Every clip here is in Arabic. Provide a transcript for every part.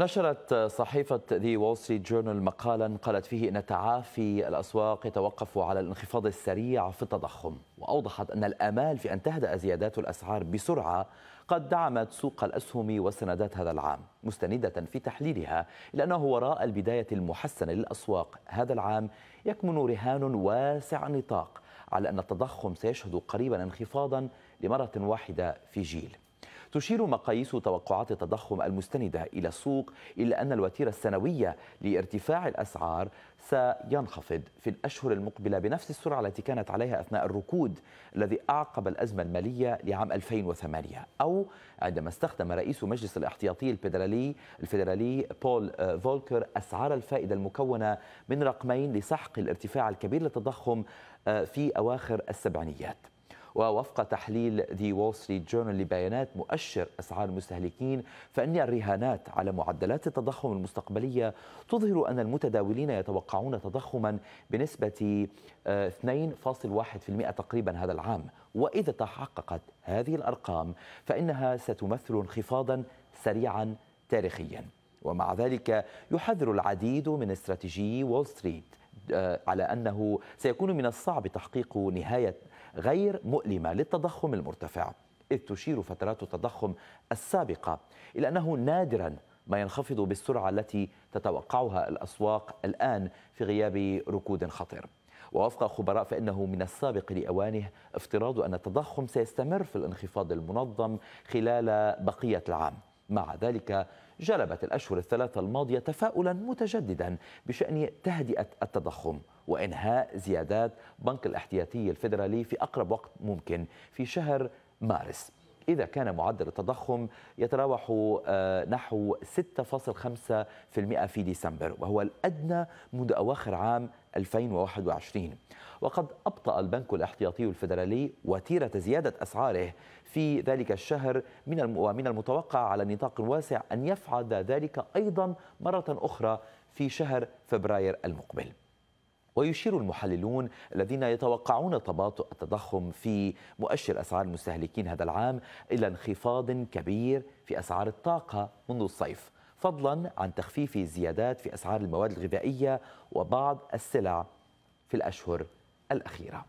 نشرت صحيفة The Wall Street Journal مقالا قالت فيه أن تعافي الأسواق يتوقف على الانخفاض السريع في التضخم وأوضحت أن الأمال في أن تهدأ زيادات الأسعار بسرعة قد دعمت سوق الأسهم والسندات هذا العام مستندة في تحليلها إلى أنه وراء البداية المحسنة للأسواق هذا العام يكمن رهان واسع نطاق على أن التضخم سيشهد قريبا انخفاضا لمرة واحدة في جيل تشير مقاييس توقعات التضخم المستندة إلى السوق إلى أن الوتيرة السنوية لارتفاع الأسعار سينخفض في الأشهر المقبلة بنفس السرعة التي كانت عليها أثناء الركود الذي أعقب الأزمة المالية لعام 2008 أو عندما استخدم رئيس مجلس الاحتياطي الفيدرالي الفيدرالي بول آه، فولكر أسعار الفائدة المكونة من رقمين لسحق الارتفاع الكبير للتضخم آه، في أواخر السبعينيات ووفق تحليل دي وول ستريت جورنال لبيانات مؤشر أسعار المستهلكين فإن الرهانات على معدلات التضخم المستقبلية تظهر أن المتداولين يتوقعون تضخما بنسبة 2.1% آه، تقريبا هذا العام وإذا تحققت هذه الأرقام فإنها ستمثل انخفاضا سريعا تاريخيا ومع ذلك يحذر العديد من استراتيجي وول ستريت آه، على أنه سيكون من الصعب تحقيق نهاية غير مؤلمة للتضخم المرتفع إذ تشير فترات التضخم السابقة إلى أنه نادراً ما ينخفض بالسرعة التي تتوقعها الأسواق الآن في غياب ركود خطير ووفق خبراء فإنه من السابق لأوانه افتراض أن التضخم سيستمر في الانخفاض المنظم خلال بقية العام مع ذلك جلبت الأشهر الثلاثة الماضية تفاؤلا متجددا بشأن تهدئة التضخم وإنهاء زيادات بنك الاحتياطي الفيدرالي في أقرب وقت ممكن في شهر مارس إذا كان معدل التضخم يتراوح آه، نحو 6.5% في ديسمبر وهو الأدنى منذ أواخر عام 2021 وقد أبطأ البنك الاحتياطي الفيدرالي وتيرة زيادة أسعاره في ذلك الشهر من ومن المتوقع على نطاق واسع أن يفعل ذلك أيضا مرة أخرى في شهر فبراير المقبل ويشير المحللون الذين يتوقعون تباطؤ التضخم في مؤشر اسعار المستهلكين هذا العام الى انخفاض كبير في اسعار الطاقه منذ الصيف فضلا عن تخفيف الزيادات في اسعار المواد الغذائيه وبعض السلع في الاشهر الاخيره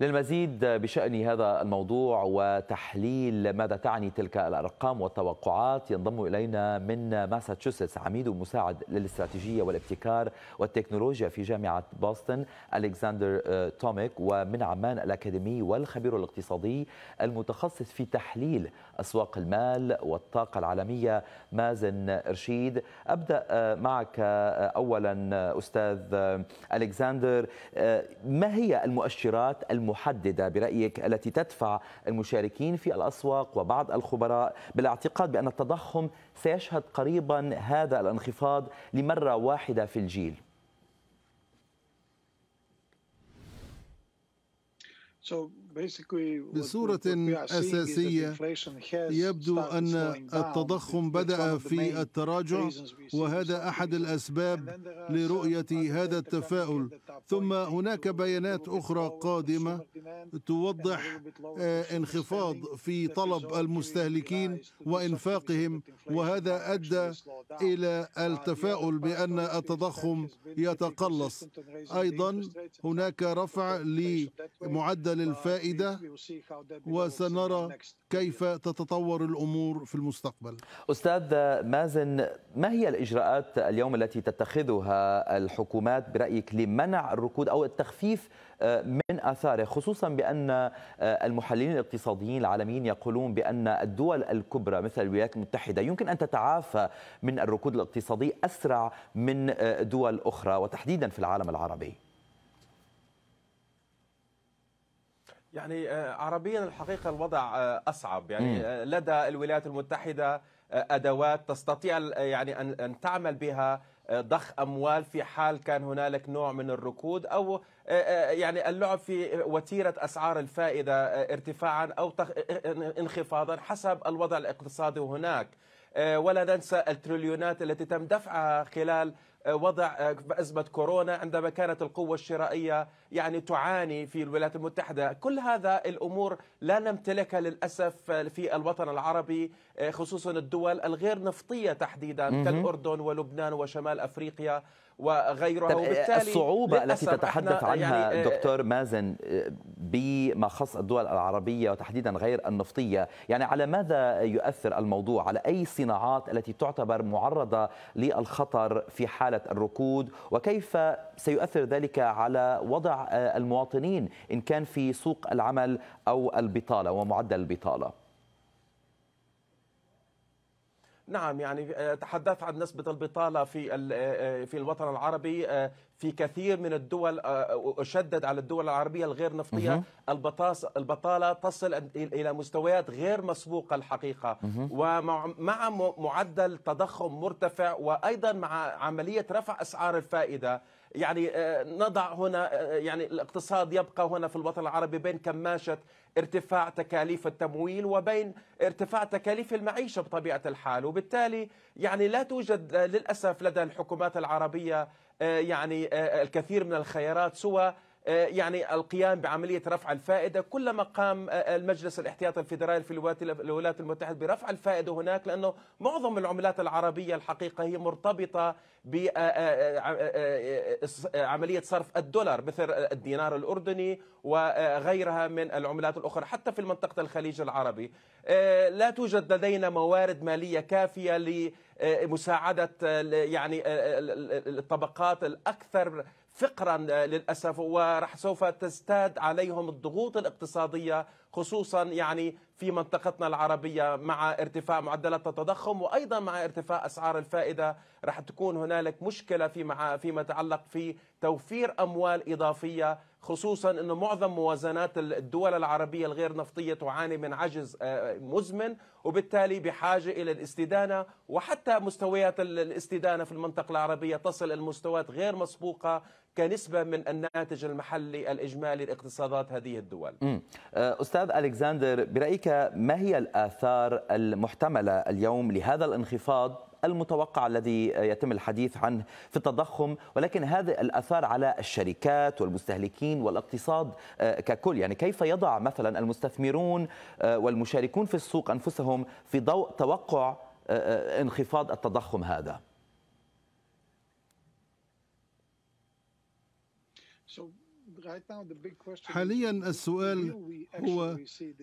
للمزيد بشأن هذا الموضوع وتحليل ماذا تعني تلك الأرقام والتوقعات ينضم إلينا من ماساتشوستس عميد مساعد للاستراتيجية والابتكار والتكنولوجيا في جامعة بوسطن ألكسندر آه، توميك ومن عمان الأكاديمي والخبير الاقتصادي المتخصص في تحليل أسواق المال والطاقة العالمية مازن إرشيد أبدأ آه، معك آه، أولا أستاذ ألكسندر ما هي المؤشرات الم المحددة برأيك التي تدفع المشاركين في الأسواق وبعض الخبراء بالاعتقاد بأن التضخم سيشهد قريبا هذا الانخفاض لمرة واحدة في الجيل بصورة أساسية يبدو أن التضخم بدأ في التراجع وهذا أحد الأسباب لرؤية هذا التفاؤل ثم هناك بيانات أخرى قادمة توضح آه، انخفاض في طلب المستهلكين وإنفاقهم وهذا أدى إلى التفاؤل بأن التضخم يتقلص أيضا هناك رفع لمعدل للفائدة الفائدة وسنرى كيف تتطور الأمور في المستقبل أستاذ مازن ما هي الإجراءات اليوم التي تتخذها الحكومات برأيك لمنع الركود أو التخفيف من آثاره خصوصا بأن المحللين الاقتصاديين العالميين يقولون بأن الدول الكبرى مثل الولايات المتحدة يمكن أن تتعافى من الركود الاقتصادي أسرع من دول أخرى وتحديدا في العالم العربي يعني آه، عربيا الحقيقة الوضع آه، أصعب يعني آه، لدى الولايات المتحدة أدوات تستطيع يعني أن تعمل بها ضخ أموال في حال كان هنالك نوع من الركود أو يعني اللعب في وتيرة أسعار الفائدة ارتفاعا أو انخفاضا حسب الوضع الاقتصادي هناك ولا ننسى التريليونات التي تم دفعها خلال وضع آه، أزمة كورونا عندما كانت القوة الشرائية يعني تعاني في الولايات المتحدة كل هذا الأمور لا نمتلكها للأسف آه، في الوطن العربي آه، خصوصا الدول الغير نفطية تحديدا كالأردن ولبنان وشمال أفريقيا وغيرها وبالتالي الصعوبة التي تتحدث يعني، عنها يعني دكتور مازن بما خص الدول العربية وتحديدا غير النفطية يعني على ماذا يؤثر الموضوع على أي صناعات التي تعتبر معرضة للخطر في حالة حالة الركود وكيف سيؤثر ذلك على وضع آه، المواطنين إن كان في سوق العمل أو البطالة ومعدل البطالة نعم يعني آه، تحدثت عن نسبة البطالة في آه، آه، في الوطن العربي في كثير من الدول أشدد على الدول العربية الغير نفطية البطالة تصل إلى مستويات غير مسبوقة الحقيقة ومع معدل تضخم مرتفع وأيضا مع عملية رفع أسعار الفائدة يعني آه، نضع هنا آه، يعني الاقتصاد يبقى هنا في الوطن العربي بين كماشة ارتفاع تكاليف التمويل وبين ارتفاع تكاليف المعيشة بطبيعة الحال وبالتالي يعني لا توجد آه، للأسف لدى الحكومات العربية يعني الكثير من الخيارات سوى آه، يعني القيام بعملية رفع الفائدة كلما قام آه، آه، المجلس الاحتياطي الفيدرالي في الولايات المتحدة برفع الفائدة هناك لأنه معظم العملات العربية الحقيقة هي مرتبطة بعملية صرف الدولار مثل الدينار الأردني وغيرها من العملات الأخرى حتى في منطقة الخليج العربي لا توجد لدينا موارد مالية كافية لمساعدة يعني الطبقات الأكثر فقرا آه، للاسف وراح سوف تزداد عليهم الضغوط الاقتصاديه خصوصا يعني في منطقتنا العربيه مع ارتفاع معدلات التضخم وايضا مع ارتفاع اسعار الفائده راح تكون هنالك مشكله فيما فيما يتعلق في توفير اموال اضافيه خصوصا أن معظم موازنات الدول العربية الغير نفطية تعاني من عجز آه، مزمن وبالتالي بحاجة إلى الاستدانة وحتى مستويات الاستدانة في المنطقة العربية تصل إلى مستويات غير مسبوقة كنسبة من الناتج المحلي الإجمالي لاقتصادات هذه الدول آه، أستاذ ألكسندر برأيك ما هي الآثار المحتملة اليوم لهذا الانخفاض المتوقع الذي يتم الحديث عنه في التضخم ولكن هذا الأثار على الشركات والمستهلكين والاقتصاد آه، ككل يعني كيف يضع مثلا المستثمرون آه، والمشاركون في السوق أنفسهم في ضوء توقع آه، انخفاض التضخم هذا So حاليا السؤال هو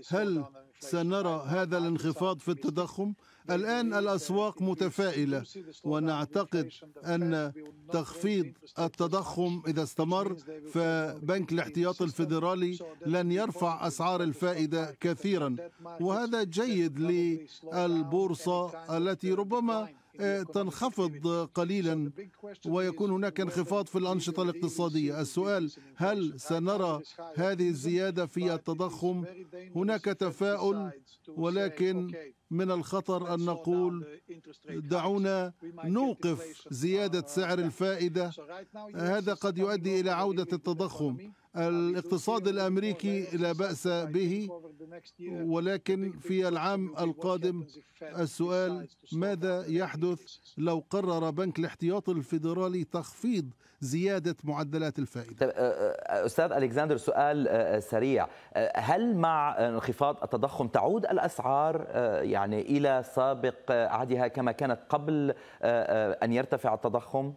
هل سنرى هذا الانخفاض في التضخم الان الاسواق متفائله ونعتقد ان تخفيض التضخم اذا استمر فبنك الاحتياط الفيدرالي لن يرفع اسعار الفائده كثيرا وهذا جيد للبورصه التي ربما آه، تنخفض قليلا ويكون هناك انخفاض في الأنشطة الاقتصادية السؤال هل سنرى هذه الزيادة في التضخم هناك تفاؤل ولكن من الخطر أن نقول دعونا نوقف زيادة سعر الفائدة هذا قد يؤدي إلى عودة التضخم الاقتصاد الامريكي لا باس به ولكن في العام القادم السؤال ماذا يحدث لو قرر بنك الاحتياط الفيدرالي تخفيض زياده معدلات الفائده طيب، آه، آه، استاذ الكسندر سؤال آه، سريع هل مع انخفاض التضخم تعود الاسعار يعني الى سابق عهدها كما كانت قبل ان يرتفع التضخم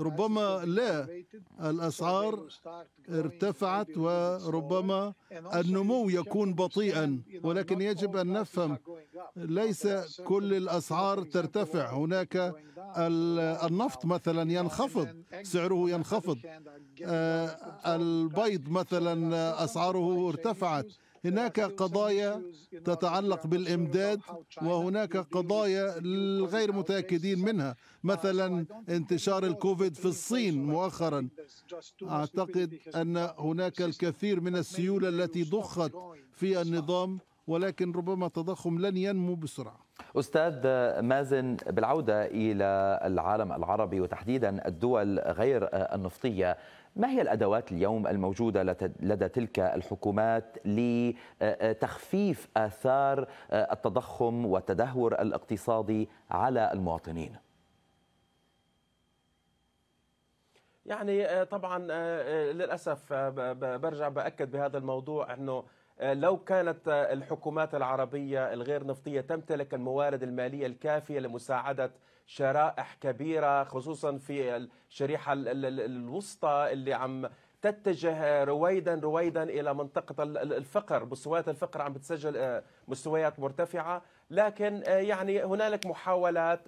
ربما لا الأسعار ارتفعت وربما النمو يكون بطيئا ولكن يجب أن نفهم ليس كل الأسعار ترتفع هناك النفط مثلا ينخفض سعره ينخفض آه، البيض مثلا أسعاره ارتفعت هناك قضايا تتعلق بالإمداد وهناك قضايا غير متأكدين منها مثلا انتشار الكوفيد في الصين مؤخرا أعتقد أن هناك الكثير من السيولة التي ضخت في النظام ولكن ربما التضخم لن ينمو بسرعه. استاذ مازن بالعوده الى العالم العربي وتحديدا الدول غير النفطيه، ما هي الأدوات اليوم الموجودة لدى تلك الحكومات لتخفيف آثار التضخم والتدهور الاقتصادي على المواطنين؟ يعني آه، طبعا آه، آه، للاسف برجع باكد بهذا الموضوع انه لو كانت الحكومات العربيه الغير نفطيه تمتلك الموارد الماليه الكافيه لمساعده شرائح كبيره خصوصا في الشريحه الوسطى اللي عم تتجه رويدا رويدا الى منطقه الفقر، مستويات الفقر عم بتسجل آه، مستويات مرتفعه، لكن آه، يعني هنالك محاولات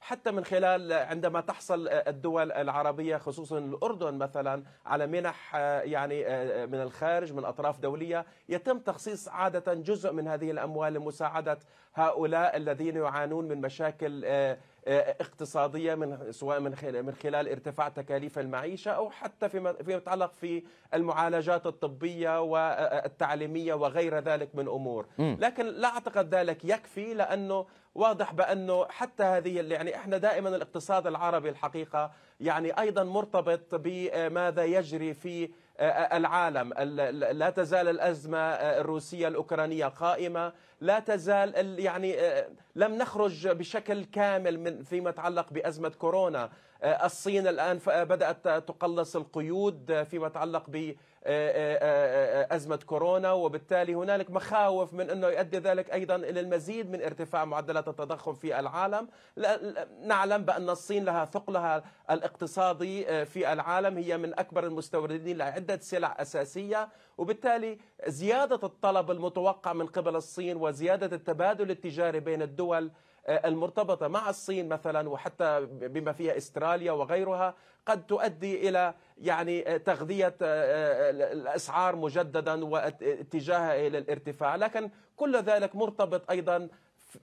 حتى من خلال عندما تحصل الدول العربية خصوصا الأردن مثلا على منح آه، يعني آه، آه، من الخارج من أطراف دولية يتم تخصيص عادة جزء من هذه الأموال لمساعدة هؤلاء الذين يعانون من مشاكل اقتصادية من سواء من من خلال ارتفاع تكاليف المعيشة أو حتى فيما يتعلق في المعالجات الطبية والتعليمية وغير ذلك من أمور لكن لا أعتقد ذلك يكفي لأنه واضح بانه حتى هذه اللي يعني احنا دائما الاقتصاد العربي الحقيقه يعني ايضا مرتبط بماذا يجري في آه، آه، العالم لا تزال الازمه آه، الروسيه الاوكرانيه قائمه لا تزال يعني لم نخرج بشكل كامل من فيما يتعلق بازمه كورونا آه، الصين الآن آه، بدأت تقلص القيود آه، فيما يتعلق بأزمة كورونا وبالتالي هنالك مخاوف من أنه يؤدي ذلك أيضا إلى المزيد من ارتفاع معدلات التضخم في العالم نعلم بأن الصين لها ثقلها الاقتصادي في العالم هي من أكبر المستوردين لعدة سلع أساسية وبالتالي زيادة الطلب المتوقع من قبل الصين وزيادة التبادل التجاري بين الدول آه، المرتبطة مع الصين مثلا وحتى بما فيها استراليا وغيرها قد تؤدي إلى يعني آه، تغذية آه، الأسعار مجددا واتجاهها إلى الارتفاع لكن كل ذلك مرتبط أيضا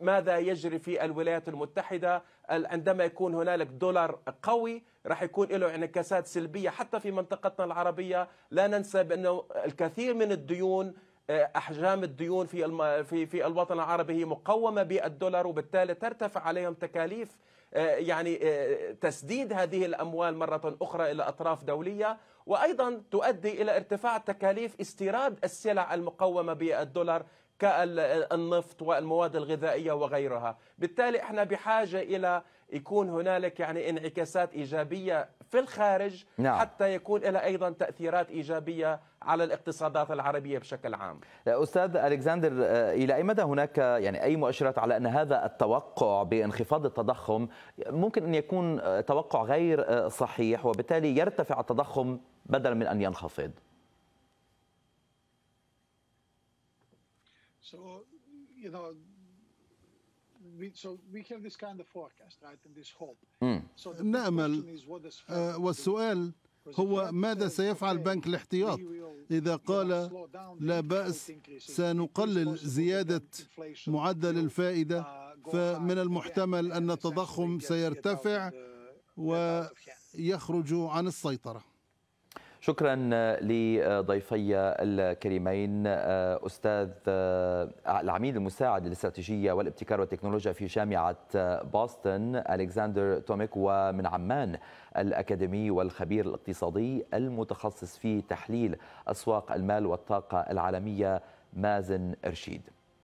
ماذا يجري في الولايات المتحدة عندما يكون هنالك دولار قوي راح يكون له انعكاسات سلبية حتى في منطقتنا العربية لا ننسى بأنه الكثير من الديون احجام الديون في في في الوطن العربي هي مقومه بالدولار وبالتالي ترتفع عليهم تكاليف آه، يعني آه، تسديد هذه الاموال مره اخرى الى اطراف دوليه وايضا تؤدي الى ارتفاع تكاليف استيراد السلع المقومه بالدولار كالنفط آه، والمواد الغذائيه وغيرها، بالتالي احنا بحاجه الى يكون هنالك يعني انعكاسات ايجابيه في الخارج نعم. حتى يكون لها أيضا تأثيرات إيجابية على الاقتصادات العربية بشكل عام أستاذ ألكسندر آه، إلى أي مدى هناك يعني أي مؤشرات على أن هذا التوقع بانخفاض التضخم ممكن أن يكون آه، توقع غير آه، صحيح وبالتالي يرتفع التضخم بدلا من أن ينخفض So, you know, Hmm. نأمل نعم، آه، والسؤال هو ماذا سيفعل بنك الاحتياط إذا قال لا بأس سنقلل زيادة معدل الفائدة uh, فمن المحتمل أن التضخم سيرتفع ويخرج عن السيطرة شكرا لضيفي الكريمين استاذ العميد المساعد للاستراتيجيه والابتكار والتكنولوجيا في جامعه بوسطن الكسندر توميك ومن عمان الاكاديمي والخبير الاقتصادي المتخصص في تحليل اسواق المال والطاقه العالميه مازن ارشيد